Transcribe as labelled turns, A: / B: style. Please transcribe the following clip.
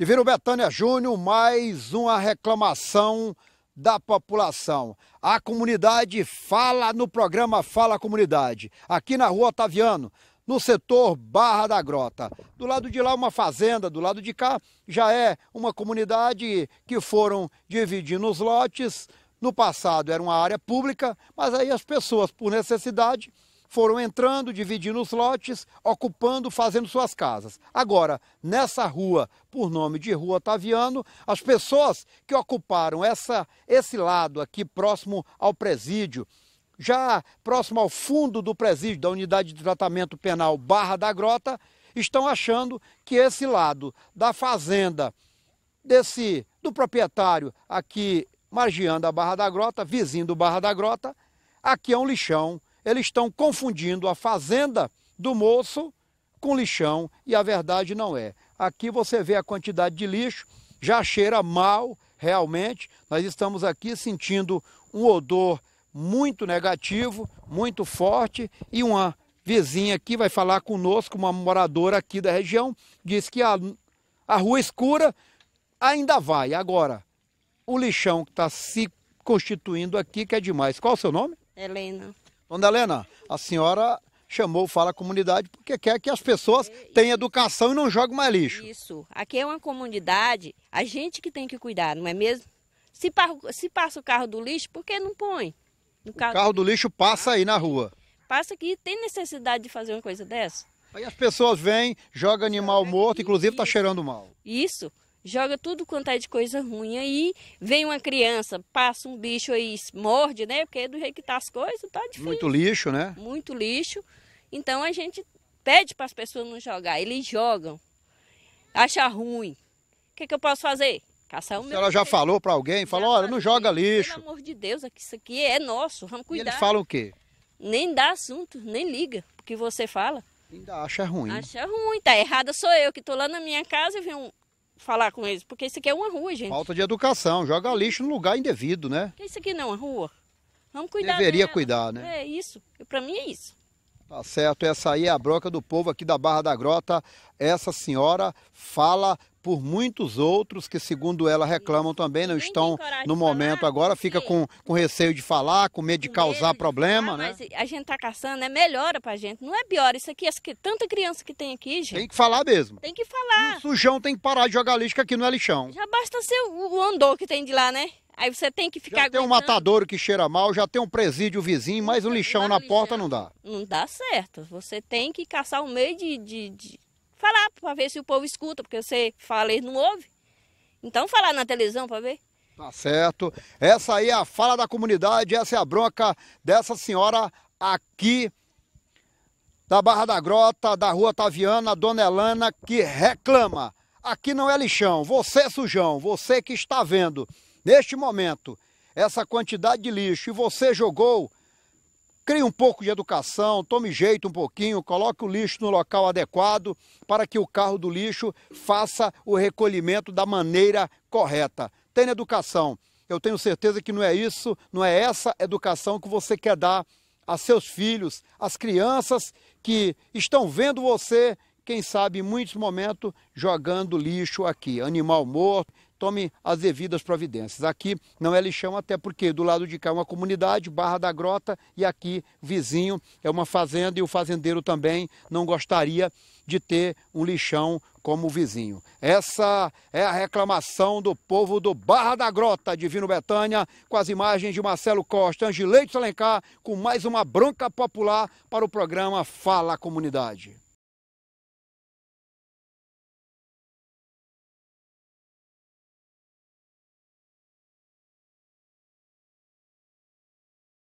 A: Divino Betânia Júnior, mais uma reclamação da população. A comunidade fala no programa Fala Comunidade, aqui na rua Otaviano, no setor Barra da Grota. Do lado de lá, uma fazenda, do lado de cá, já é uma comunidade que foram dividindo os lotes. No passado era uma área pública, mas aí as pessoas, por necessidade, foram entrando, dividindo os lotes, ocupando, fazendo suas casas. Agora, nessa rua, por nome de Rua Otaviano, as pessoas que ocuparam essa, esse lado aqui próximo ao presídio, já próximo ao fundo do presídio da Unidade de Tratamento Penal Barra da Grota, estão achando que esse lado da fazenda desse do proprietário aqui margiando a Barra da Grota, vizinho do Barra da Grota, aqui é um lixão eles estão confundindo a fazenda do moço com lixão e a verdade não é. Aqui você vê a quantidade de lixo, já cheira mal realmente. Nós estamos aqui sentindo um odor muito negativo, muito forte e uma vizinha aqui vai falar conosco, uma moradora aqui da região, diz que a, a rua escura ainda vai. Agora, o lixão que está se constituindo aqui que é demais. Qual o seu nome? Helena. Dona Helena, a senhora chamou Fala Comunidade porque quer que as pessoas é, tenham educação e não joguem mais lixo.
B: Isso. Aqui é uma comunidade, a gente que tem que cuidar, não é mesmo? Se, se passa o carro do lixo, por que não põe? No carro o carro do
A: lixo passa ah. aí na rua.
B: Passa aqui, tem necessidade de fazer uma coisa dessa? Aí as
A: pessoas vêm, jogam animal morto, inclusive está cheirando mal.
B: Isso joga tudo quanto é de coisa ruim aí, vem uma criança, passa um bicho aí, morde, né? Porque do jeito que tá as coisas, tá difícil.
A: Muito lixo, né?
B: Muito lixo. Então a gente pede para as pessoas não jogar, eles jogam. Acha ruim. O que, que eu posso fazer? Caçar o meu. Ela já
A: falou para alguém, falou, olha, não joga lixo. Pelo
B: amor de Deus, isso aqui é nosso, vamos cuidar. E eles falam o quê? Nem dá assunto, nem liga o que você fala.
A: Ainda acha ruim. Acha
B: ruim, tá errada sou eu que tô lá na minha casa e vem um, falar com eles, porque isso aqui é uma rua, gente. Falta
A: de educação, joga lixo no lugar indevido, né?
B: Porque isso aqui não é rua. Vamos cuidar Deveria dela. cuidar, né? É isso. Para mim é isso. Tá
A: certo, essa aí é a broca do povo aqui da Barra da Grota. Essa senhora fala por muitos outros que, segundo ela, reclamam também, não estão no momento agora, fica com, com receio de falar, com medo de causar problema, né?
B: Mas a gente tá caçando, é melhora pra gente, não é pior. Isso aqui, essa, tanta criança que tem aqui, gente. Tem que falar mesmo. Tem que falar. E o
A: sujão tem que parar de jogar lixo, aqui no é lixão.
B: Já basta ser o, o andor que tem de lá, né? Aí você tem que ficar. Já tem um
A: matadouro que cheira mal, já tem um presídio vizinho, mas o lixão na lixão. porta não dá.
B: Não dá certo. Você tem que caçar um meio de, de, de falar para ver se o povo escuta, porque você fala e não ouve. Então falar na televisão para ver.
A: Tá certo. Essa aí é a fala da comunidade, essa é a bronca dessa senhora aqui da Barra da Grota, da Rua Taviana, Dona Elana, que reclama. Aqui não é lixão, você é sujão, você que está vendo neste momento, essa quantidade de lixo e você jogou, crie um pouco de educação, tome jeito um pouquinho, coloque o lixo no local adequado para que o carro do lixo faça o recolhimento da maneira correta. Tenha educação. Eu tenho certeza que não é isso, não é essa educação que você quer dar a seus filhos, às crianças que estão vendo você, quem sabe, em muitos momentos, jogando lixo aqui. Animal morto, tome as devidas providências. Aqui não é lixão, até porque do lado de cá é uma comunidade, Barra da Grota, e aqui vizinho é uma fazenda e o fazendeiro também não gostaria de ter um lixão como vizinho. Essa é a reclamação do povo do Barra da Grota, Divino Betânia, com as imagens de Marcelo Costa, Angeleito Salencar, com mais uma bronca popular para o programa Fala Comunidade.